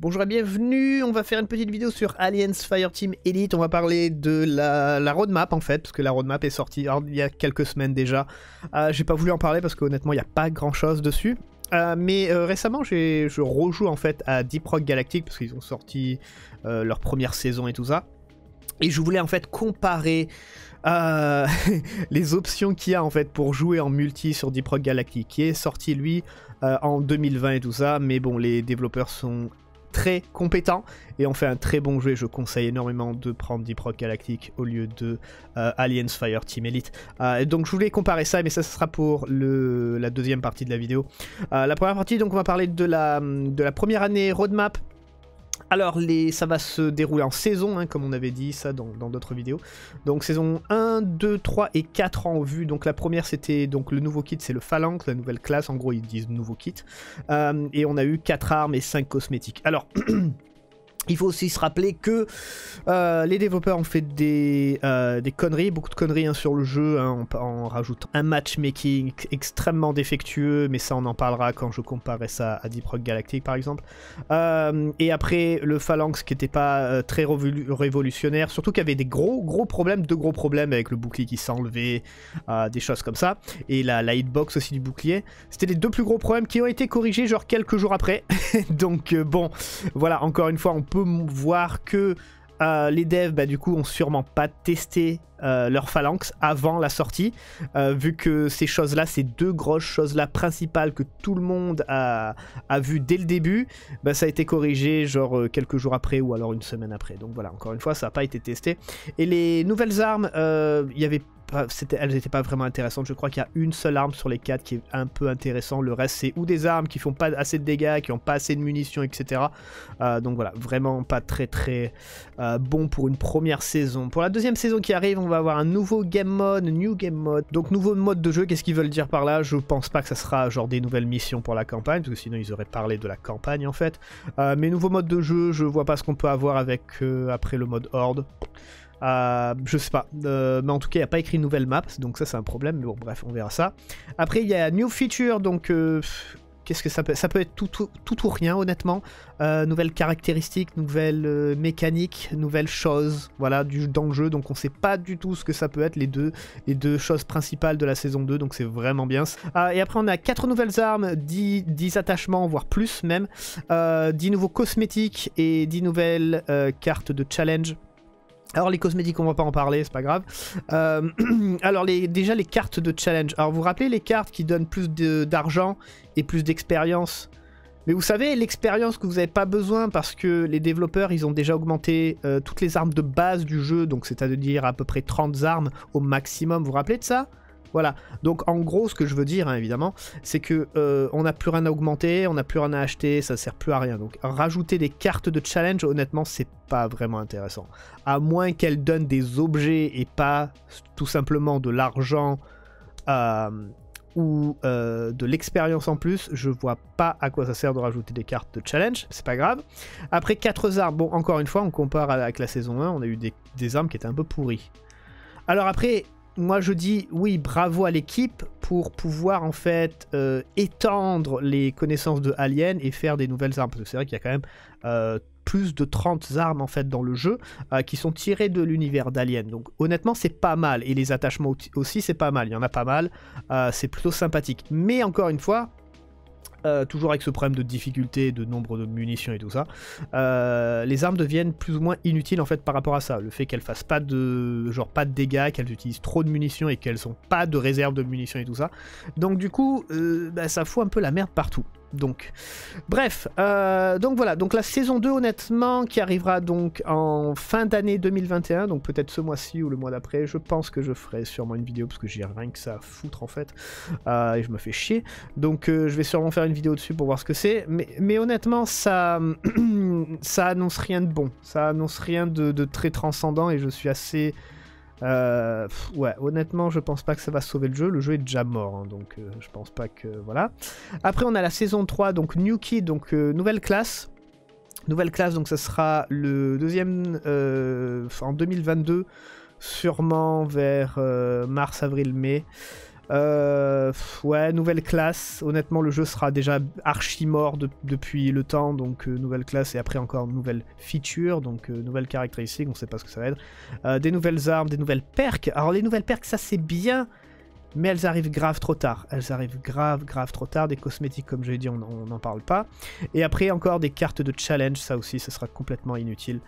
Bonjour et bienvenue, on va faire une petite vidéo sur Aliens Fireteam Elite, on va parler de la, roadmap en fait, parce que la roadmap est sortie il y a quelques semaines déjà. Euh, j'ai pas voulu en parler parce qu'honnêtement il n'y a pas grand chose dessus. Euh, mais euh, récemment je rejoue en fait à Deep Rock Galactic parce qu'ils ont sorti leur première saison et tout ça. Et je voulais en fait comparer les options qu'il y a en fait pour jouer en multi sur Deep Rock Galactic, qui est sorti lui en 2020 et tout ça, mais bon, les développeurs sont très compétent et on fait un très bon jeu. Je conseille énormément de prendre Deep Rock Galactic au lieu de euh, Aliens Fire Team Elite. Euh, donc je voulais comparer ça, mais ça ce sera pour le, la deuxième partie de la vidéo. Euh, la première partie, donc on va parler de la, de la première année roadmap alors, ça va se dérouler en saison, hein, comme on avait dit ça dans d'autres vidéos. Donc, saison 1, 2, 3 et 4 en vue. Donc, la première, c'était donc le nouveau kit, c'est le phalanx, la nouvelle classe. En gros, ils disent nouveau kit. Euh, et on a eu 4 armes et 5 cosmétiques. Alors. Il faut aussi se rappeler que euh, les développeurs ont fait des, euh, des conneries, beaucoup de conneries hein, sur le jeu, hein. on en, un matchmaking extrêmement défectueux, mais ça on en parlera quand je comparerai ça à Deep Rock Galactic par exemple. Euh, et après le Phalanx qui n'était pas très révolutionnaire, surtout qu'il y avait des gros gros problèmes, deux gros problèmes avec le bouclier qui s'enlevait, des choses comme ça, et la, lightbox hitbox aussi du bouclier. C'était les deux plus gros problèmes qui ont été corrigés genre quelques jours après. Donc bon, voilà, encore une fois on peut voir que euh, les devs, bah, du coup, ont sûrement pas testé euh, leur phalanx avant la sortie, euh, vu que ces choses-là, ces deux grosses choses-là principales que tout le monde a, vu dès le début, bah, ça a été corrigé genre quelques jours après ou alors une semaine après. Donc voilà, encore une fois, ça n'a pas été testé. Et les nouvelles armes, il y avait elles n'étaient pas vraiment intéressantes. Je crois qu'il y a une seule arme sur les quatre qui est un peu intéressante. Le reste, c'est ou des armes qui font pas assez de dégâts, qui ont pas assez de munitions, etc. Euh, donc voilà, vraiment pas très très euh, bon pour une première saison. Pour la deuxième saison qui arrive, on va avoir un nouveau game mode, new game mode. Donc nouveau mode de jeu, qu'est-ce qu'ils veulent dire par là Je pense pas que ça sera genre des nouvelles missions pour la campagne, parce que sinon ils auraient parlé de la campagne en fait. Euh, mais nouveau mode de jeu, je vois pas ce qu'on peut avoir avec après le mode Horde. Euh, je sais pas. Euh, mais en tout cas, il n'y a pas écrit nouvelle map, donc ça c'est un problème, mais bon bref, on verra ça. Après, il y a New Feature, donc euh, qu'est-ce que ça peut Ça peut être tout, tout, tout ou rien, honnêtement. nouvelles caractéristiques, nouvelles mécaniques, nouvelles choses, voilà, du, dans le jeu, donc on sait pas du tout ce que ça peut être, les deux, les deux choses principales de la saison 2, donc c'est vraiment bien. Ah, et après, on a 4 nouvelles armes, 10, 10 attachements, voire plus même, 10 nouveaux cosmétiques et 10 nouvelles cartes de challenge. Alors les cosmétiques, on va pas en parler, c'est pas grave. Euh, alors déjà les cartes de challenge. Alors vous vous rappelez les cartes qui donnent plus d'argent et plus d'expérience mais vous savez, l'expérience que vous n'avez pas besoin parce que les développeurs, ils ont déjà augmenté euh, toutes les armes de base du jeu, donc c'est-à-dire à peu près 30 armes au maximum, vous vous rappelez de ça voilà. Donc en gros, ce que je veux dire, hein, évidemment, c'est que euh, on n'a plus rien à augmenter, on n'a plus rien à acheter, ça sert plus à rien. Donc rajouter des cartes de challenge, honnêtement, c'est pas vraiment intéressant. À moins qu'elles donnent des objets et pas tout simplement de l'argent euh, ou euh, de l'expérience en plus, je vois pas à quoi ça sert de rajouter des cartes de challenge, c'est pas grave. Après 4 armes. bon encore une fois, on compare avec la saison 1, on a eu des, des armes qui étaient un peu pourries. Alors après, moi je dis oui, bravo à l'équipe pour pouvoir en fait euh, étendre les connaissances de Alien et faire des nouvelles armes. Parce que c'est vrai qu'il y a quand même euh, plus de 30 armes en fait dans le jeu euh, qui sont tirées de l'univers d'Alien. Donc honnêtement c'est pas mal et les attachements aussi c'est pas mal, il y en a pas mal, c'est plutôt sympathique. Mais encore une fois, euh, toujours avec ce problème de difficulté, de nombre de munitions et tout ça, euh, les armes deviennent plus ou moins inutiles en fait par rapport à ça. Le fait qu'elles fassent pas de genre pas de dégâts, qu'elles utilisent trop de munitions et qu'elles ont pas de réserve de munitions et tout ça. Donc du coup, euh, bah, ça fout un peu la merde partout donc. Bref, euh, donc voilà, donc la saison 2 honnêtement qui arrivera donc en fin d'année 2021, donc peut-être ce mois-ci ou le mois d'après, je pense que je ferai sûrement une vidéo parce que j'ai rien que ça à foutre en fait euh, et je me fais chier. Donc euh, je vais sûrement faire une vidéo dessus pour voir ce que c'est, mais, honnêtement ça, ça annonce rien de bon, ça annonce rien de très transcendant et je suis assez euh, ouais, honnêtement, je pense pas que ça va sauver le jeu. Le jeu est déjà mort, hein, donc euh, je pense pas que. Voilà. Après, on a la saison 3, donc New Kid, donc euh, nouvelle classe. Nouvelle classe, donc ça sera le deuxième en 2022, sûrement vers mars, avril, mai. Euh, ouais, nouvelle classe. Honnêtement, le jeu sera déjà archi mort depuis le temps, donc euh, nouvelle classe et après encore nouvelle feature, donc euh, nouvelle caractéristique, on sait pas ce que ça va être. Euh, des nouvelles armes, des nouvelles perks. Alors les nouvelles perks, ça c'est bien mais elles arrivent grave trop tard. Elles arrivent grave, grave trop tard. Des cosmétiques, comme je l'ai dit, on n'en parle pas. Et après, encore des cartes de challenge, ça aussi, ce sera complètement inutile,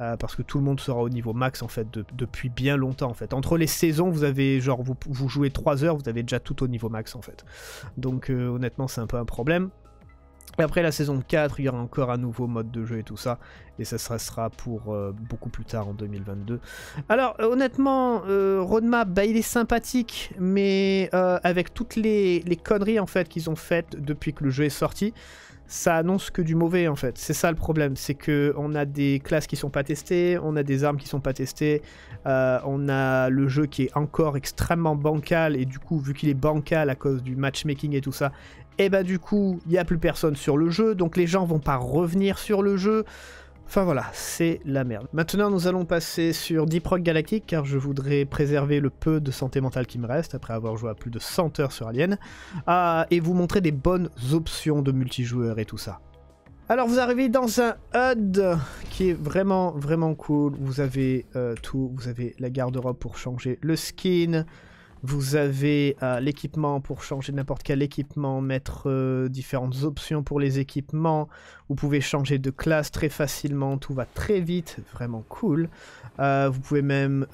euh, parce que tout le monde sera au niveau max, en fait, depuis bien longtemps, en fait. Entre les saisons, vous avez, genre, vous, jouez 3 heures, vous avez déjà tout au niveau max, en fait. Donc, euh, honnêtement, c'est un peu un problème après la saison 4, il y aura encore un nouveau mode de jeu et tout ça. Et ça sera, pour euh, beaucoup plus tard en 2022. Alors euh, honnêtement, euh, roadmap, bah, il est sympathique, mais avec toutes les, conneries en fait qu'ils ont faites depuis que le jeu est sorti, ça annonce que du mauvais en fait. C'est ça le problème, c'est qu'on a des classes qui sont pas testées, on a des armes qui sont pas testées, on a le jeu qui est encore extrêmement bancal et du coup vu qu'il est bancal à cause du matchmaking et tout ça, et eh bah ben, du coup, il n'y a plus personne sur le jeu, donc les gens vont pas revenir sur le jeu. Enfin voilà, c'est la merde. Maintenant, nous allons passer sur Deep Rock Galactic, car je voudrais préserver le peu de santé mentale qui me reste, après avoir joué à plus de 100 heures sur Alien, ah, et vous montrer des bonnes options de multijoueur et tout ça. Alors vous arrivez dans un HUD qui est vraiment vraiment cool, vous avez euh, tout, vous avez la garde-robe pour changer le skin, vous avez euh, l'équipement pour changer n'importe quel équipement, mettre euh, différentes options pour les équipements. Vous pouvez changer de classe très facilement, tout va très vite, vraiment cool. Euh, vous pouvez même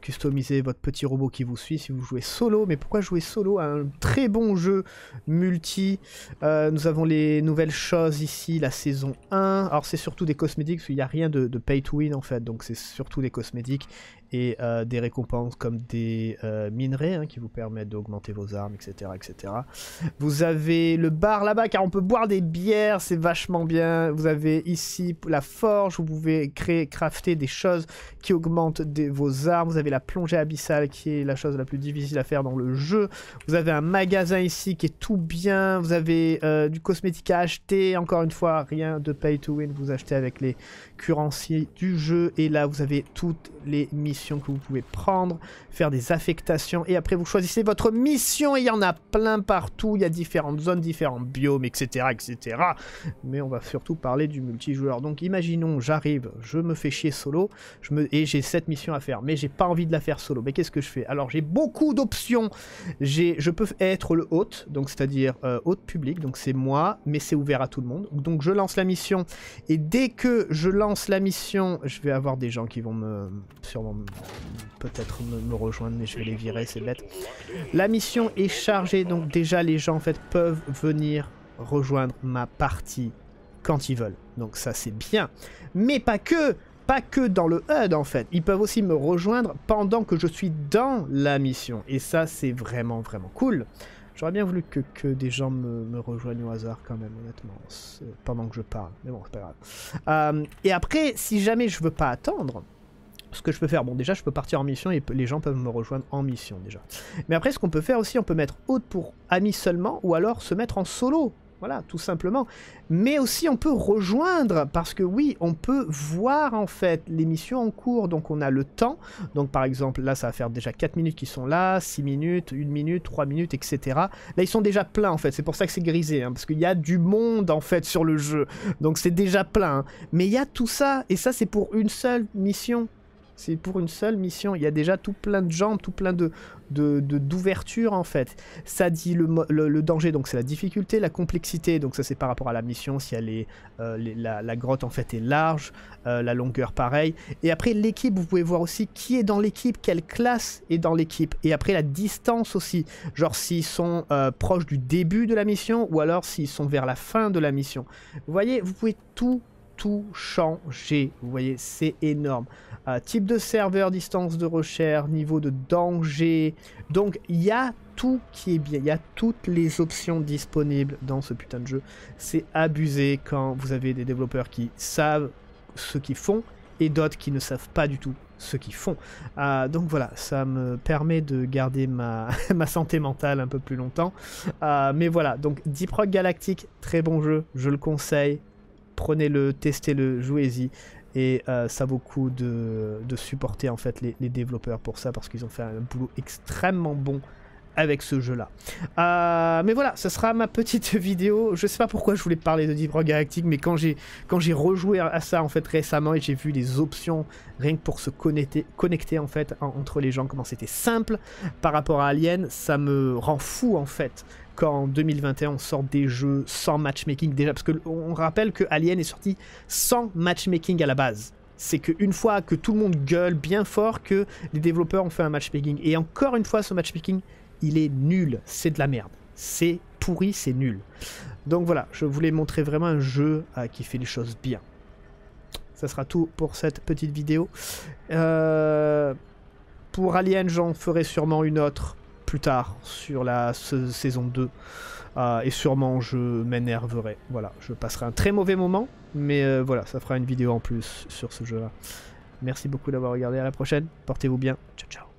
customiser votre petit robot qui vous suit si vous jouez solo. Mais pourquoi jouer solo à un très bon jeu multi Nous avons les nouvelles choses ici, la saison 1. Alors c'est surtout des cosmétiques, il n'y a rien de, de pay to win en fait, donc c'est surtout des cosmétiques et des récompenses comme des mines Hein, qui vous permettent d'augmenter vos armes, etc., etc. Vous avez le bar là-bas car on peut boire des bières, c'est vachement bien. Vous avez ici la forge, vous pouvez créer, crafter des choses qui augmentent des, vos armes. Vous avez la plongée abyssale qui est la chose la plus difficile à faire dans le jeu. Vous avez un magasin ici qui est tout bien. Vous avez euh, du cosmétique à acheter. Encore une fois, rien de pay to win. Vous achetez avec les currenciers du jeu. Et là, vous avez toutes les missions que vous pouvez prendre, faire des affectations Hein, et après vous choisissez votre mission et il y en a plein partout, il y a différentes zones, différents biomes, etc. etc. Mais on va surtout parler du multijoueur. Donc imaginons, j'arrive, je me fais chier solo je me... et j'ai cette mission à faire, mais j'ai pas envie de la faire solo. Mais qu'est-ce que je fais Alors j'ai beaucoup d'options. Je peux être le hôte, donc c'est-à-dire euh, hôte public, donc c'est moi, mais c'est ouvert à tout le monde. Donc je lance la mission et dès que je lance la mission, je vais avoir des gens qui vont me sûrement peut-être me, rejoindre, mais je vais les virer c'est bête. La mission est chargée, donc déjà les gens en fait peuvent venir rejoindre ma partie quand ils veulent. Donc ça c'est bien. Mais pas que pas que dans le HUD en fait, ils peuvent aussi me rejoindre pendant que je suis dans la mission. Et ça c'est vraiment vraiment cool. J'aurais bien voulu que, des gens me, rejoignent au hasard quand même, honnêtement, pendant que je parle. Mais bon, c'est pas grave. Euh, et après, si jamais je veux pas attendre, ce que je peux faire, bon déjà je peux partir en mission et les gens peuvent me rejoindre en mission déjà. Mais après ce qu'on peut faire aussi, on peut mettre haute pour amis seulement ou alors se mettre en solo. Voilà, tout simplement. Mais aussi on peut rejoindre parce que oui, on peut voir en fait les missions en cours. Donc on a le temps. Donc par exemple là ça va faire déjà 4 minutes qui sont là, 6 minutes, 1 minute, 3 minutes, etc. Là ils sont déjà pleins en fait. C'est pour ça que c'est grisé. Hein, parce qu'il y a du monde en fait sur le jeu. Donc c'est déjà plein. Hein. Mais il y a tout ça. Et ça c'est pour une seule mission. C'est pour une seule mission. Il y a déjà tout plein de gens, tout plein de de, en fait. Ça dit le, le, danger, donc c'est la difficulté, la complexité, donc ça c'est par rapport à la mission, si elle est, euh, la, grotte en fait est large, euh, la longueur pareil. Et après l'équipe, vous pouvez voir aussi qui est dans l'équipe, quelle classe est dans l'équipe. Et après la distance aussi, genre s'ils sont euh, proches du début de la mission ou alors s'ils sont vers la fin de la mission. Vous voyez, vous pouvez tout tout Vous voyez, c'est énorme. Euh, type de serveur, distance de recherche, niveau de danger. Donc, il y a tout qui est bien. Il y a toutes les options disponibles dans ce putain de jeu. C'est abusé quand vous avez des développeurs qui savent ce qu'ils font et d'autres qui ne savent pas du tout ce qu'ils font. Euh, donc voilà, ça me permet de garder ma, santé mentale un peu plus longtemps. Euh, mais voilà, donc Deep Rock Galactic, très bon jeu, je le conseille prenez-le, testez-le, jouez-y. Et euh, ça vaut le coup de, supporter en fait les, les développeurs pour ça parce qu'ils ont fait un boulot extrêmement bon avec ce jeu là. Euh, mais voilà, ça sera ma petite vidéo. Je sais pas pourquoi je voulais parler de Deep Galactic, mais quand j'ai quand j'ai rejoué à ça en fait récemment et j'ai vu les options rien que pour se connecter, connecter en fait entre les gens, comment c'était simple par rapport à Alien, ça me rend fou en fait quand en 2021 on sort des jeux sans matchmaking déjà parce que on rappelle que Alien est sorti sans matchmaking à la base c'est qu'une fois que tout le monde gueule bien fort, que les développeurs ont fait un matchmaking. Et encore une fois, ce matchmaking il est nul, c'est de la merde. C'est pourri, c'est nul. Donc voilà, je voulais montrer vraiment un jeu à euh, qui fait les choses bien. Ça sera tout pour cette petite vidéo. Euh, pour Alien, j'en ferai sûrement une autre plus tard sur la saison 2. Euh, et sûrement je m'énerverai. Voilà, je passerai un très mauvais moment. Mais voilà, ça fera une vidéo en plus sur ce jeu-là. Merci beaucoup d'avoir regardé. À la prochaine. Portez-vous bien. Ciao, ciao.